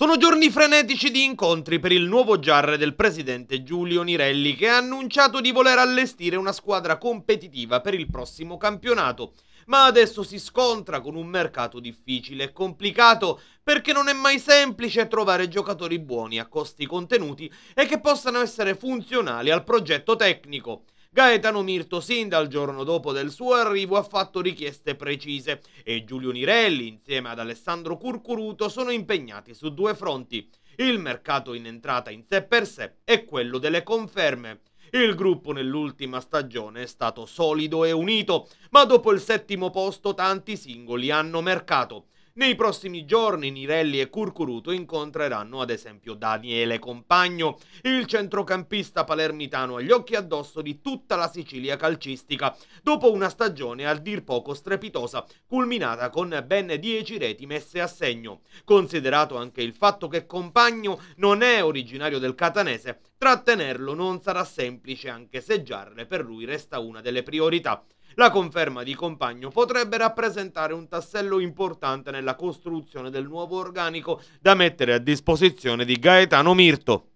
Sono giorni frenetici di incontri per il nuovo Jarre del presidente Giulio Nirelli che ha annunciato di voler allestire una squadra competitiva per il prossimo campionato, ma adesso si scontra con un mercato difficile e complicato perché non è mai semplice trovare giocatori buoni a costi contenuti e che possano essere funzionali al progetto tecnico. Gaetano Mirto sin dal giorno dopo del suo arrivo ha fatto richieste precise e Giulio Nirelli insieme ad Alessandro Curcuruto sono impegnati su due fronti, il mercato in entrata in sé per sé e quello delle conferme. Il gruppo nell'ultima stagione è stato solido e unito, ma dopo il settimo posto tanti singoli hanno mercato. Nei prossimi giorni Nirelli e Curcuruto incontreranno ad esempio Daniele Compagno, il centrocampista palermitano agli occhi addosso di tutta la Sicilia calcistica, dopo una stagione a dir poco strepitosa, culminata con ben 10 reti messe a segno. Considerato anche il fatto che Compagno non è originario del Catanese, trattenerlo non sarà semplice anche se Giarre per lui resta una delle priorità. La conferma di Compagno potrebbe rappresentare un tassello importante nella costruzione del nuovo organico da mettere a disposizione di Gaetano Mirto.